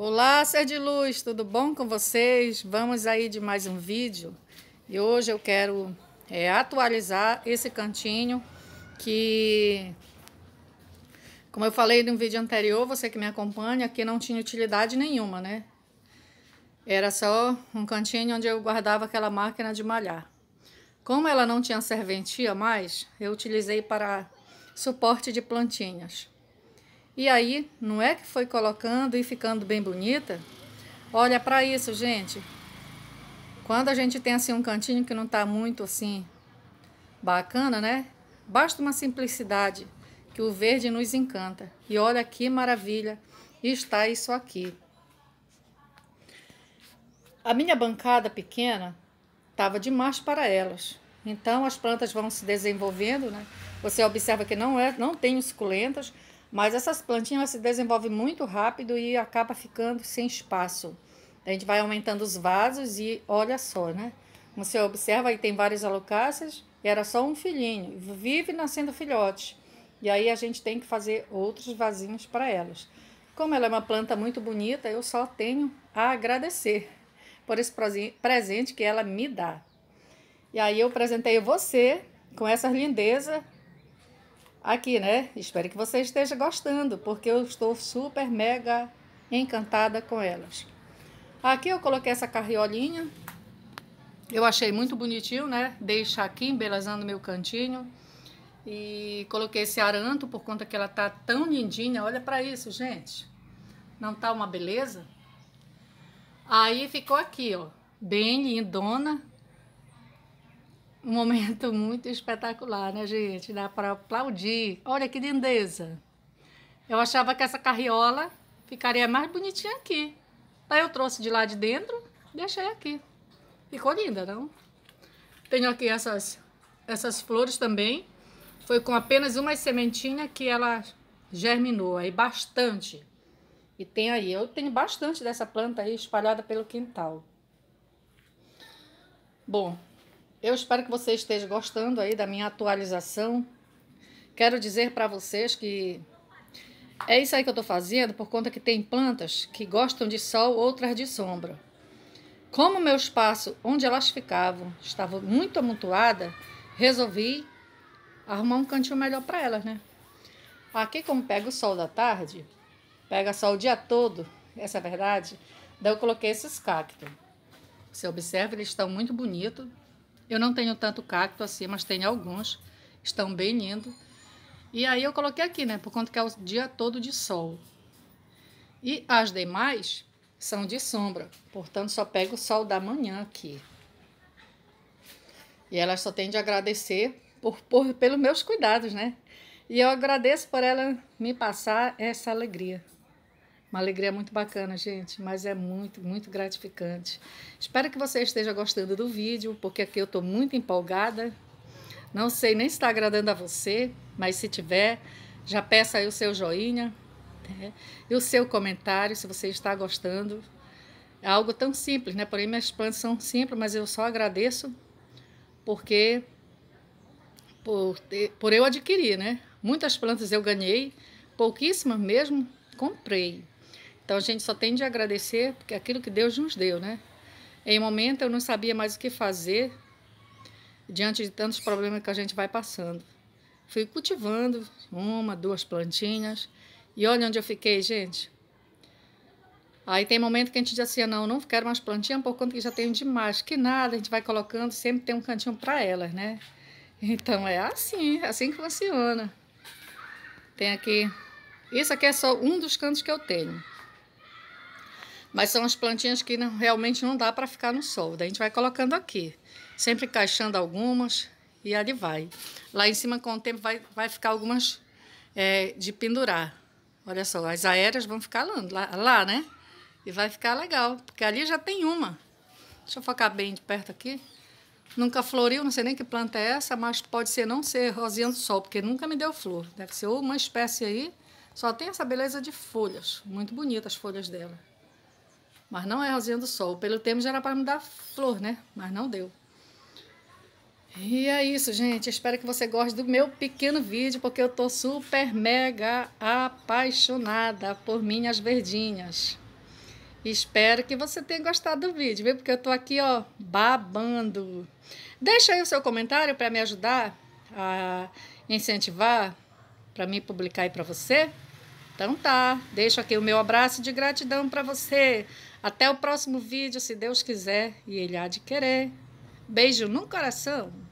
Olá, ser de luz, tudo bom com vocês? Vamos aí de mais um vídeo e hoje eu quero é, atualizar esse cantinho que, como eu falei no vídeo anterior, você que me acompanha, aqui não tinha utilidade nenhuma, né? Era só um cantinho onde eu guardava aquela máquina de malhar. Como ela não tinha serventia mais, eu utilizei para suporte de plantinhas. E aí, não é que foi colocando e ficando bem bonita? Olha para isso, gente. Quando a gente tem assim um cantinho que não está muito assim bacana, né? Basta uma simplicidade que o verde nos encanta. E olha que maravilha está isso aqui. A minha bancada pequena estava demais para elas. Então as plantas vão se desenvolvendo, né? Você observa que não é, não tem suculentas, mas essas plantinhas se desenvolvem muito rápido e acaba ficando sem espaço. A gente vai aumentando os vasos e olha só, né? Como você observa, aí tem várias alocáceas e era só um filhinho. Vive nascendo filhotes. E aí a gente tem que fazer outros vasinhos para elas. Como ela é uma planta muito bonita, eu só tenho a agradecer por esse presente que ela me dá. E aí eu apresentei você com essa lindeza aqui, né? Espero que você esteja gostando, porque eu estou super mega encantada com elas. Aqui eu coloquei essa carriolinha. Eu achei muito bonitinho, né? Deixa aqui embelezando meu cantinho. E coloquei esse aranto por conta que ela tá tão lindinha. Olha para isso, gente. Não tá uma beleza? Aí ficou aqui, ó. Bem lindona, um momento muito espetacular, né, gente? Dá para aplaudir. Olha que lindeza. Eu achava que essa carriola ficaria mais bonitinha aqui. Aí eu trouxe de lá de dentro, deixei aqui. Ficou linda, não? Tenho aqui essas, essas flores também. Foi com apenas uma sementinha que ela germinou aí bastante. E tem aí, eu tenho bastante dessa planta aí espalhada pelo quintal. Bom, eu espero que você esteja gostando aí da minha atualização. Quero dizer para vocês que é isso aí que eu estou fazendo por conta que tem plantas que gostam de sol, outras de sombra. Como meu espaço onde elas ficavam estava muito amontoada, resolvi arrumar um cantinho melhor para elas, né? Aqui, como pega o sol da tarde, pega sol o dia todo, essa é a verdade, daí eu coloquei esses cactos. Você observa, eles estão muito bonitos. Eu não tenho tanto cacto assim, mas tenho alguns. Estão bem lindos. E aí eu coloquei aqui, né? Por conta que é o dia todo de sol. E as demais são de sombra. Portanto, só pega o sol da manhã aqui. E ela só tem de agradecer por, por, pelos meus cuidados, né? E eu agradeço por ela me passar essa alegria. Uma alegria muito bacana, gente, mas é muito, muito gratificante. Espero que você esteja gostando do vídeo, porque aqui eu estou muito empolgada. Não sei nem se está agradando a você, mas se tiver, já peça aí o seu joinha né? e o seu comentário, se você está gostando. É algo tão simples, né? Porém, minhas plantas são simples, mas eu só agradeço porque por, ter, por eu adquirir, né? Muitas plantas eu ganhei, pouquíssimas mesmo comprei. Então a gente só tem de agradecer porque aquilo que Deus nos deu, né? Em um momento eu não sabia mais o que fazer diante de tantos problemas que a gente vai passando. Fui cultivando uma, duas plantinhas e olha onde eu fiquei, gente. Aí tem momento que a gente diz assim, não, não quero mais plantinha por conta que já tenho demais. Que nada, a gente vai colocando, sempre tem um cantinho para elas, né? Então é assim, é assim que funciona. Tem aqui, isso aqui é só um dos cantos que eu tenho. Mas são as plantinhas que não, realmente não dá para ficar no sol. Daí a gente vai colocando aqui, sempre encaixando algumas e ali vai. Lá em cima, com o tempo, vai, vai ficar algumas é, de pendurar. Olha só, as aéreas vão ficar lá, lá, né? E vai ficar legal, porque ali já tem uma. Deixa eu focar bem de perto aqui. Nunca floriu, não sei nem que planta é essa, mas pode ser não ser rosinha do sol, porque nunca me deu flor. Deve ser uma espécie aí. Só tem essa beleza de folhas, muito bonitas as folhas dela. Mas não é Rosinha do Sol. Pelo tempo já era para me dar flor, né? Mas não deu. E é isso, gente. espero que você goste do meu pequeno vídeo, porque eu tô super mega apaixonada por minhas verdinhas. Espero que você tenha gostado do vídeo, viu? Porque eu tô aqui, ó, babando. Deixa aí o seu comentário para me ajudar a incentivar para mim publicar aí para você. Então tá, deixo aqui o meu abraço de gratidão para você. Até o próximo vídeo, se Deus quiser e Ele há de querer. Beijo no coração!